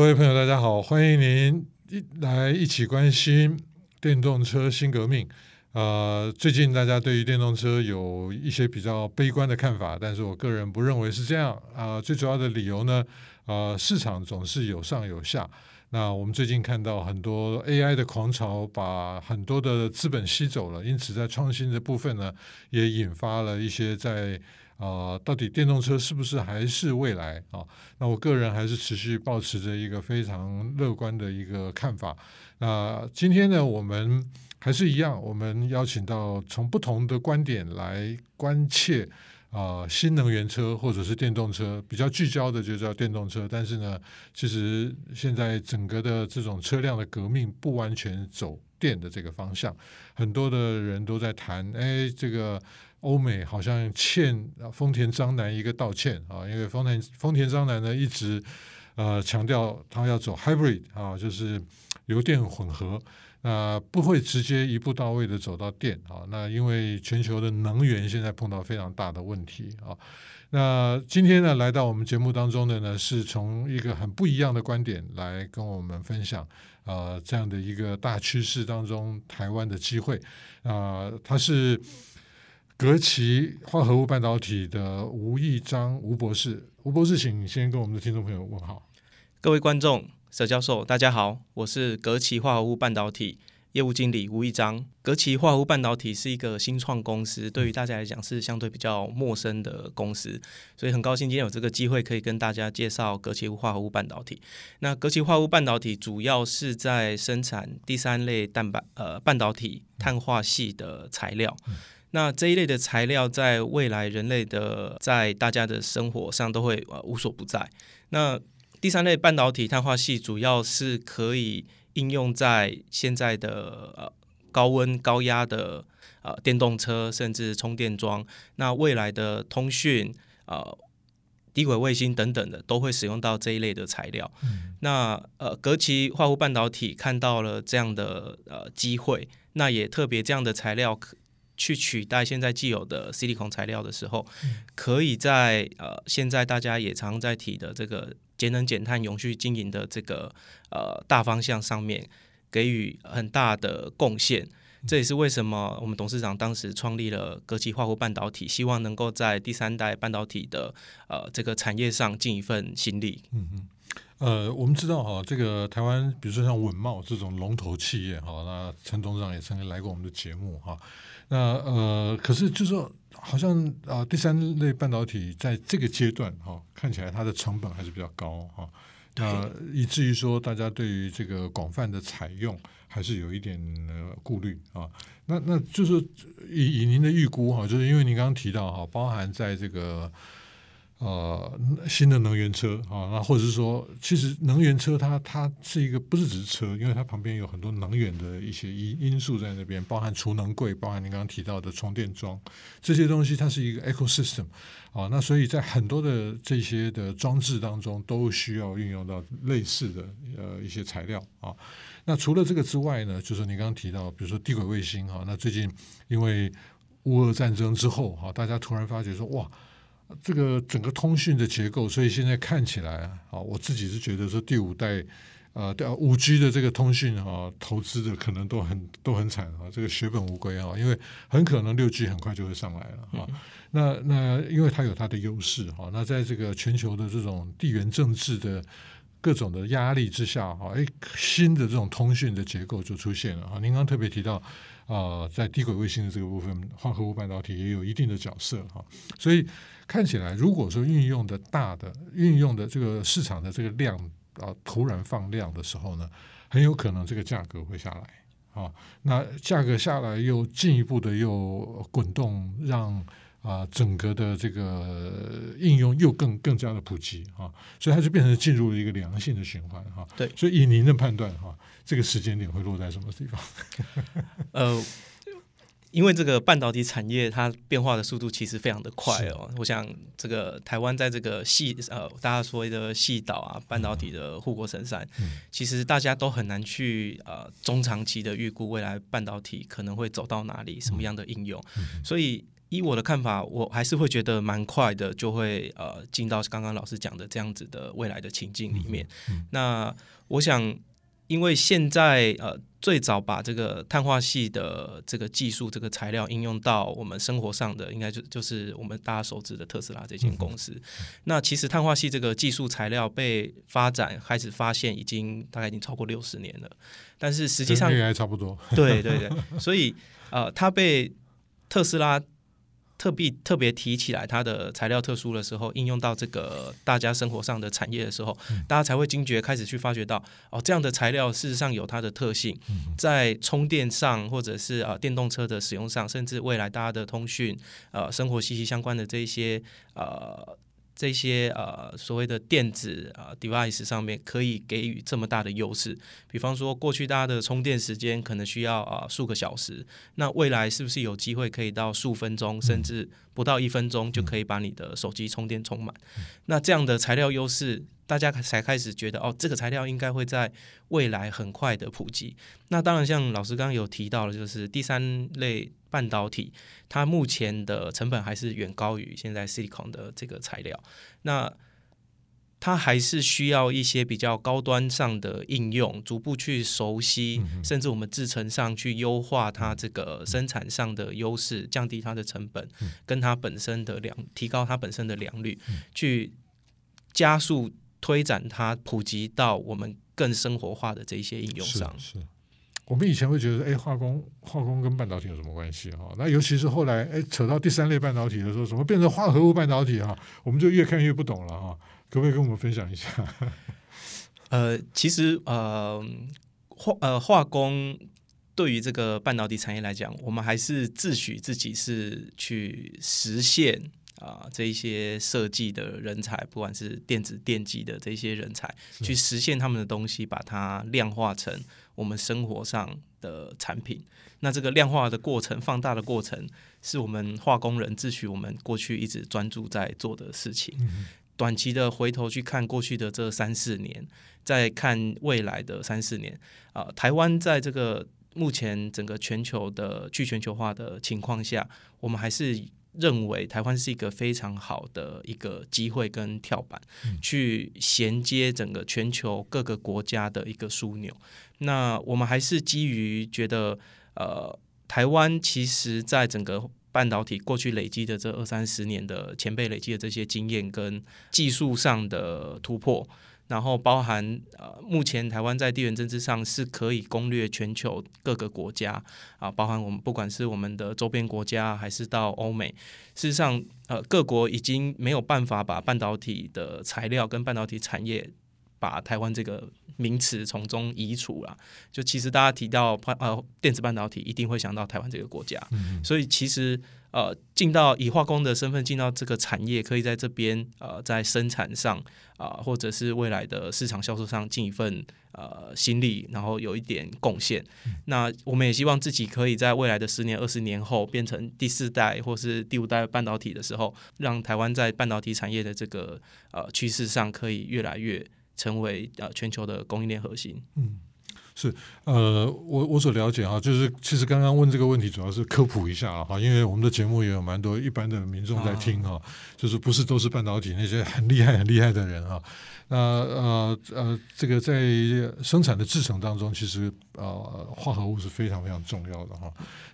各位朋友，大家好，欢迎您一来一起关心电动车新革命。呃，最近大家对于电动车有一些比较悲观的看法，但是我个人不认为是这样。啊，最主要的理由呢，呃，市场总是有上有下。那我们最近看到很多 AI 的狂潮，把很多的资本吸走了，因此在创新的部分呢，也引发了一些在。啊，到底电动车是不是还是未来啊？那我个人还是持续保持着一个非常乐观的一个看法。那今天呢，我们还是一样，我们邀请到从不同的观点来关切啊，新能源车或者是电动车，比较聚焦的就叫电动车。但是呢，其实现在整个的这种车辆的革命不完全走电的这个方向，很多的人都在谈，哎，这个。欧美好像欠丰田章男一个道歉啊，因为丰田丰田章男呢一直呃强调他要走 hybrid 啊，就是油电混合，那不会直接一步到位的走到电啊。那因为全球的能源现在碰到非常大的问题啊。那今天呢，来到我们节目当中的呢，是从一个很不一样的观点来跟我们分享啊这样的一个大趋势当中台湾的机会啊，他是。格奇化合物半导体的吴义章吴博士，吴博士，请先跟我们的听众朋友问好。各位观众，佘教授，大家好，我是格奇化合物半导体业务经理吴义章。格奇化合物半导体是一个新创公司，对于大家来讲是相对比较陌生的公司，所以很高兴今天有这个机会可以跟大家介绍格奇化合物半导体。那格奇化合物半导体主要是在生产第三类蛋白呃半导体碳化系的材料。那这一类的材料，在未来人类的在大家的生活上都会无所不在。那第三类半导体碳化系主要是可以应用在现在的呃高温高压的呃电动车，甚至充电桩。那未来的通讯啊，低轨卫星等等的都会使用到这一类的材料。那呃，格奇化合物半导体看到了这样的呃机会，那也特别这样的材料可。去取代现在既有的 C D C 材料的时候，可以在呃现在大家也常在提的这个节能减碳、永续经营的这个呃大方向上面给予很大的贡献。这也是为什么我们董事长当时创立了格技化合半导体，希望能够在第三代半导体的呃这个产业上尽一份心力。嗯哼。呃，我们知道哈，这个台湾，比如说像稳茂这种龙头企业哈，那陈董事长也曾经来过我们的节目哈。那呃，可是就是好像啊，第三类半导体在这个阶段哈，看起来它的成本还是比较高哈。那以至于说，大家对于这个广泛的采用还是有一点呃顾虑啊。那那就是以以您的预估哈，就是因为你刚刚提到哈，包含在这个。呃，新的能源车啊，那或者是说，其实能源车它它是一个，不是只是车，因为它旁边有很多能源的一些因因素在那边，包含储能柜，包含您刚刚提到的充电桩这些东西，它是一个 ecosystem 啊。那所以在很多的这些的装置当中，都需要运用到类似的呃一些材料啊。那除了这个之外呢，就是您刚刚提到，比如说地轨卫星啊，那最近因为乌俄战争之后哈，大家突然发觉说，哇。这个整个通讯的结构，所以现在看起来啊，我自己是觉得说第五代，啊，对五 G 的这个通讯啊，投资的可能都很都很惨啊，这个血本无归啊，因为很可能六 G 很快就会上来了啊。那那因为它有它的优势啊，那在这个全球的这种地缘政治的。各种的压力之下，哈，哎，新的这种通讯的结构就出现了啊。您刚特别提到啊，在低轨卫星的这个部分，化合物半导体也有一定的角色哈。所以看起来，如果说运用的大的、运用的这个市场的这个量啊突然放量的时候呢，很有可能这个价格会下来啊。那价格下来又进一步的又滚动让。啊，整个的这个应用又更更加的普及啊，所以它就变成进入了一个良性的循环哈。对，所以以您的判断哈，这个时间点会落在什么地方？呃，因为这个半导体产业它变化的速度其实非常的快哦。我想这个台湾在这个细呃大家所谓的细岛啊，半导体的护国神山，其实大家都很难去呃中长期的预估未来半导体可能会走到哪里，什么样的应用，所以。以我的看法，我还是会觉得蛮快的，就会呃进到刚刚老师讲的这样子的未来的情境里面。那我想，因为现在呃最早把这个碳化系的这个技术、这个材料应用到我们生活上的，应该就就是我们大家熟知的特斯拉这间公司。那其实碳化系这个技术材料被发展、开始发现，已经大概已经超过六十年了。但是实际上该差不多。对对 对，所以呃，它被特斯拉。特别特别提起来，它的材料特殊的时候，应用到这个大家生活上的产业的时候，大家才会惊觉开始去发觉到，哦，这样的材料事实上有它的特性，在充电上，或者是啊电动车的使用上，甚至未来大家的通讯啊生活息息相关的这一些啊。这些呃所谓的电子啊 device 上面可以给予这么大的优势，比方说过去大家的充电时间可能需要啊数个小时，那未来是不是有机会可以到数分钟甚至不到一分钟就可以把你的手机充电充满？那这样的材料优势，大家才开始觉得哦，这个材料应该会在未来很快的普及。那当然，像老师刚刚有提到的，就是第三类。半导体它目前的成本还是远高于现在 silicon 的这个材料，那它还是需要一些比较高端上的应用，逐步去熟悉，甚至我们制程上去优化它这个生产上的优势，降低它的成本，跟它本身的良提高它本身的良率，去加速推展它普及到我们更生活化的这些应用上。是。我们以前会觉得，哎，化工、化工跟半导体有什么关系啊？那尤其是后来，哎，扯到第三类半导体的时候，怎么变成化合物半导体啊？我们就越看越不懂了啊！可不可以跟我们分享一下？呃，其实呃化呃化工对于这个半导体产业来讲，我们还是自诩自己是去实现。啊，这一些设计的人才，不管是电子、电机的这些人才，去实现他们的东西，把它量化成我们生活上的产品。那这个量化的过程、放大的过程，是我们化工人自诩我们过去一直专注在做的事情。短期的回头去看过去的这三四年，再看未来的三四年，啊，台湾在这个目前整个全球的去全球化的情况下，我们还是。认为台湾是一个非常好的一个机会跟跳板，去衔接整个全球各个国家的一个枢纽。那我们还是基于觉得，呃，台湾其实在整个半导体过去累积的这二三十年的前辈累积的这些经验跟技术上的突破。然后包含呃，目前台湾在地缘政治上是可以攻略全球各个国家啊，包含我们不管是我们的周边国家，还是到欧美，事实上，呃，各国已经没有办法把半导体的材料跟半导体产业。把台湾这个名词从中移除了，就其实大家提到半呃电子半导体，一定会想到台湾这个国家。所以其实呃进到以化工的身份进到这个产业，可以在这边呃在生产上啊，或者是未来的市场销售上尽一份呃心力，然后有一点贡献。那我们也希望自己可以在未来的十年、二十年后变成第四代或是第五代半导体的时候，让台湾在半导体产业的这个呃趋势上可以越来越。成为呃全球的供应链核心。嗯，是呃，我我所了解啊，就是其实刚刚问这个问题主要是科普一下了哈，因为我们的节目也有蛮多一般的民众在听啊，就是不是都是半导体那些很厉害很厉害的人啊，那呃呃，这个在生产的制程当中，其实呃，化合物是非常非常重要的哈。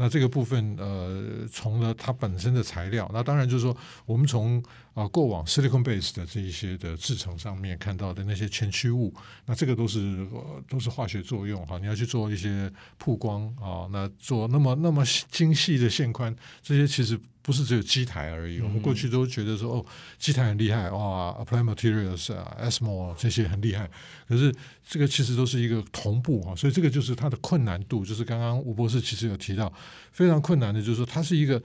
那这个部分呃，从了它本身的材料，那当然就是说我们从。啊，过往 silicon base 的这一些的制成上面看到的那些前驱物，那这个都是都是化学作用哈。你要去做一些曝光啊，那做那么那么精细的线宽，这些其实不是只有机台而已。我们过去都觉得说，哦，机台很厉害哇 a p p l i e d Materials 啊 a s m o 这些很厉害，可是这个其实都是一个同步哈。所以这个就是它的困难度，就是刚刚吴博士其实有提到非常困难的，就是说它是一个。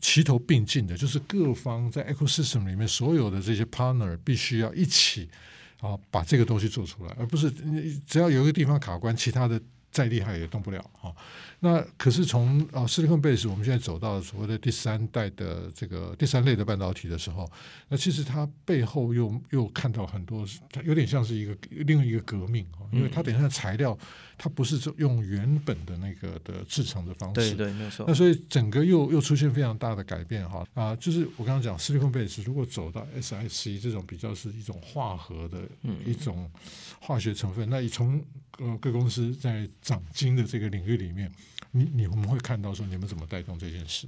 齐头并进的，就是各方在 ecosystem 里面所有的这些 partner 必须要一起啊，把这个东西做出来，而不是只要有一个地方卡关，其他的。再厉害也动不了哈。那可是从啊，Silicon Base，我们现在走到所谓的第三代的这个第三类的半导体的时候，那其实它背后又又看到很多，它有点像是一个另一个革命啊，因为它等一下材料，它不是用原本的那个的制成的方式，对对，没错。那所以整个又又出现非常大的改变哈啊，就是我刚刚讲 Silicon Base，如果走到 SiC 这种比较是一种化合的一种化学成分，那从呃各公司在长金的这个领域里面，你你们会看到说你们怎么带动这件事？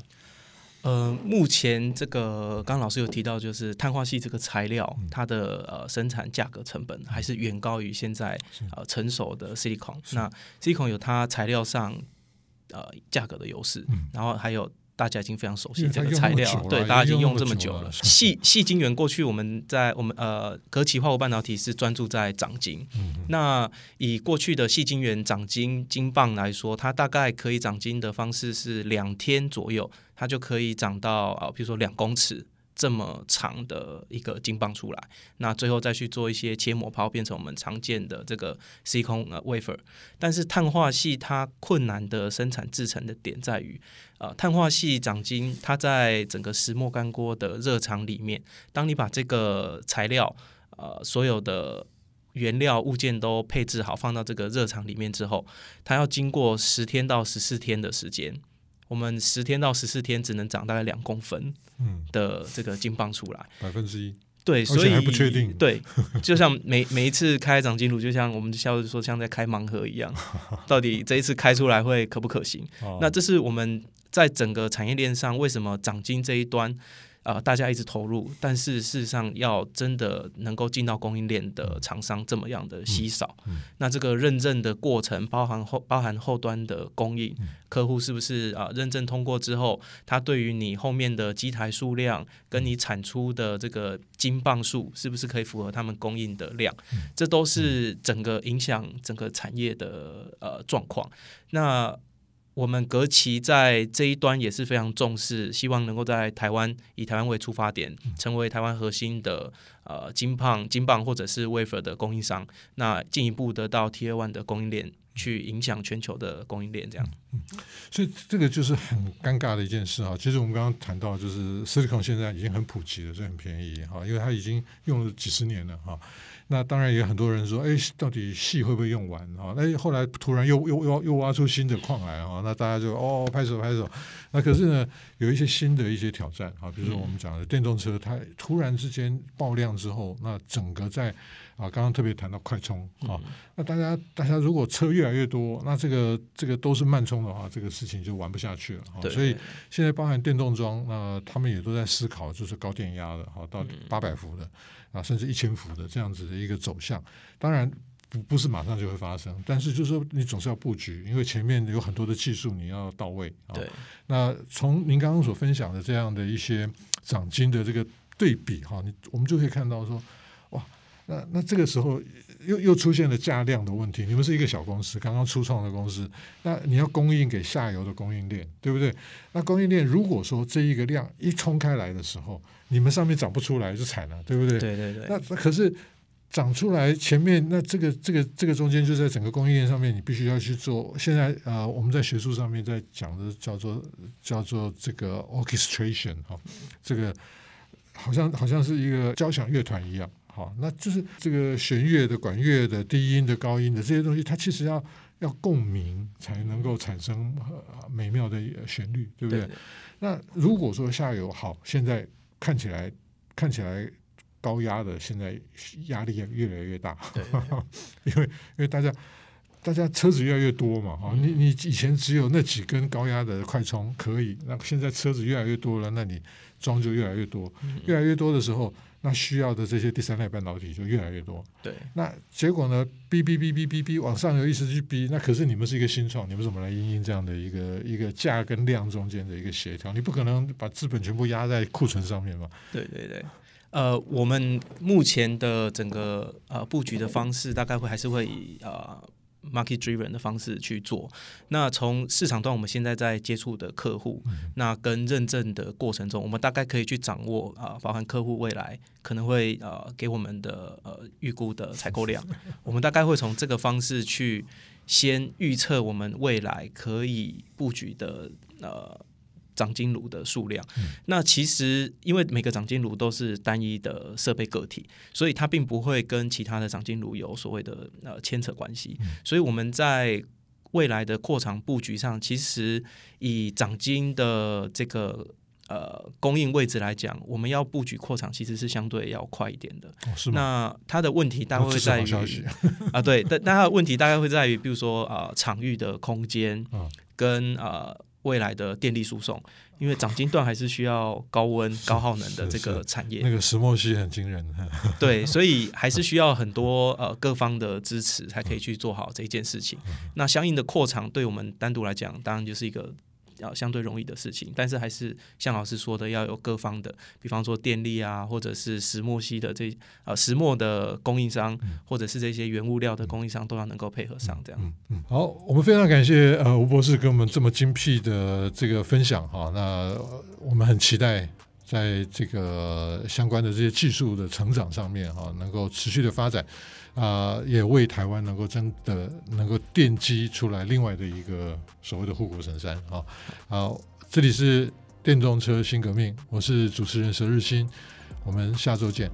呃，目前这个刚老师有提到，就是碳化硅这个材料，它的呃生产价格成本还是远高于现在呃成熟的 silicon。那 silicon 有它材料上呃价格的优势，然后还有。大家已经非常熟悉这个材料，对，大家已经用这么久了。细细金源过去我们在我们呃，格奇化合物半导体是专注在长晶。那以过去的细金源长晶晶棒来说，它大概可以长晶的方式是两天左右，它就可以长到啊，比如说两公尺。这么长的一个金棒出来，那最后再去做一些切磨抛，变成我们常见的这个 C 空呃 wafer。但是碳化系它困难的生产制成的点在于，呃，碳化系长晶它在整个石墨干锅的热场里面，当你把这个材料呃所有的原料物件都配置好，放到这个热场里面之后，它要经过十天到十四天的时间。我们十天到十四天只能长大概两公分的这个金棒出来，百分之一对，所以还不确定。对，就像每每一次开长金就像我们笑说像在开盲盒一样，到底这一次开出来会可不可行？那这是我们在整个产业链上为什么长金这一端？啊，大家一直投入，但是事实上要真的能够进到供应链的厂商，这么样的稀少。那这个认证的过程，包含后包含后端的供应，客户是不是啊？认证通过之后，他对于你后面的机台数量，跟你产出的这个金棒数，是不是可以符合他们供应的量？这都是整个影响整个产业的呃状况。那。我们格旗在这一端也是非常重视，希望能够在台湾以台湾为出发点，成为台湾核心的呃金棒、金棒或者是 wafer 的供应商，那进一步得到 T A one 的供应链。去影响全球的供应链，这样。嗯，所以这个就是很尴尬的一件事啊。其实我们刚刚谈到，就是 silicon 现在已经很普及了，所以很便宜啊，因为它已经用了几十年了哈。那当然也很多人说，哎，到底细会不会用完哈，那后来突然又又又又挖出新的矿来啊，那大家就哦拍手拍手。那可是呢，有一些新的一些挑战哈，比如说我们讲的电动车，它突然之间爆量之后，那整个在啊，刚刚特别谈到快充啊，那大家大家如果车越来越多，那这个这个都是慢充的话，这个事情就玩不下去了所以现在包含电动装，那他们也都在思考，就是高电压的哈，到八百伏的啊，甚至一千伏的这样子的一个走向。当然不不是马上就会发生，但是就是说你总是要布局，因为前面有很多的技术你要到位啊。那从您刚刚所分享的这样的一些涨金的这个对比哈，你我们就可以看到说。那那这个时候又又出现了价量的问题。你们是一个小公司，刚刚初创的公司，那你要供应给下游的供应链，对不对？那供应链如果说这一个量一冲开来的时候，你们上面长不出来就惨了，对不对？对对对。那可是长出来前面那这个这个这个中间就在整个供应链上面，你必须要去做。现在啊，我们在学术上面在讲的叫做叫做这个 orchestration 哈，这个好像好像是一个交响乐团一样。好，那就是这个弦乐的、管乐的、低音的、高音的这些东西，它其实要要共鸣才能够产生美妙的旋律，对不对？那如果说下游好，现在看起来看起来高压的，现在压力也越来越大，因为因为大家。大家车子越来越多嘛，哈，你你以前只有那几根高压的快充可以，那现在车子越来越多了，那你装就越来越多，越来越多的时候，那需要的这些第三代半导体就越来越多。对，那结果呢？哔哔哔哔哔哔，往上有一思去逼，那可是你们是一个新创，你们怎么来应应这样的一个一个价跟量中间的一个协调？你不可能把资本全部压在库存上面嘛？对对对。呃，我们目前的整个呃布局的方式，大概会还是会以呃。market driven 的方式去做。那从市场端，我们现在在接触的客户，那跟认证的过程中，我们大概可以去掌握啊，包含客户未来可能会呃给我们的呃预估的采购量，我们大概会从这个方式去先预测我们未来可以布局的呃。长金炉的数量，那其实因为每个长金炉都是单一的设备个体，所以它并不会跟其他的长金炉有所谓的呃牵扯关系。所以我们在未来的扩厂布局上，其实以长金的这个呃供应位置来讲，我们要布局扩厂其实是相对要快一点的。是吗？那它的问题大概会在于 啊，对，但但它的问题大概会在于，比如说啊，场域的空间，跟呃。未来的电力输送，因为涨金段还是需要高温高耗能的这个产业，那个石墨烯很惊人，对，所以还是需要很多呃各方的支持，才可以去做好这一件事情。那相应的扩厂，对我们单独来讲，当然就是一个。要相对容易的事情，但是还是像老师说的，要有各方的，比方说电力啊，或者是石墨烯的这呃石墨的供应商，或者是这些原物料的供应商，都要能够配合上。这样，嗯，好，我们非常感谢呃吴博士给我们这么精辟的这个分享哈。那我们很期待在这个相关的这些技术的成长上面哈，能够持续的发展。啊，也为台湾能够真的能够奠基出来另外的一个所谓的护国神山啊好，这里是电动车新革命，我是主持人佘日新，我们下周见。